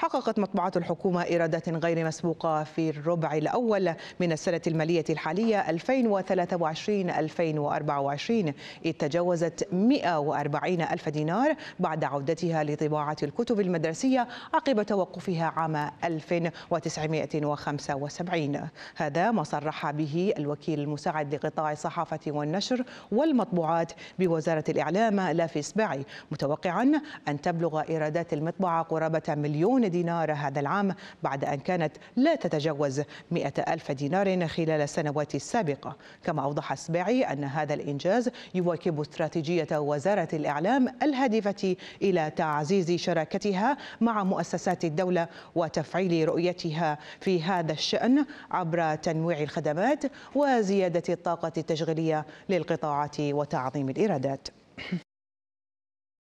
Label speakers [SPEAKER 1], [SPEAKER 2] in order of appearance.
[SPEAKER 1] حققت مطبعة الحكومة إيرادات غير مسبوقة في الربع الأول من السنة المالية الحالية 2023-2024 إذ تجاوزت 140 ألف دينار بعد عودتها لطباعة الكتب المدرسية عقب توقفها عام 1975 هذا ما صرح به الوكيل المساعد لقطاع الصحافة والنشر والمطبوعات بوزارة الإعلام لافي سباعي متوقعا أن تبلغ إيرادات المطبعة قرابة مليون دينار هذا العام بعد أن كانت لا تتجاوز 100 ألف دينار خلال السنوات السابقة كما أوضح السبيعي أن هذا الإنجاز يواكب استراتيجية وزارة الإعلام الهادفة إلى تعزيز شراكتها مع مؤسسات الدولة وتفعيل رؤيتها في هذا الشأن عبر تنويع الخدمات وزيادة الطاقة التشغيلية للقطاعات وتعظيم الإيرادات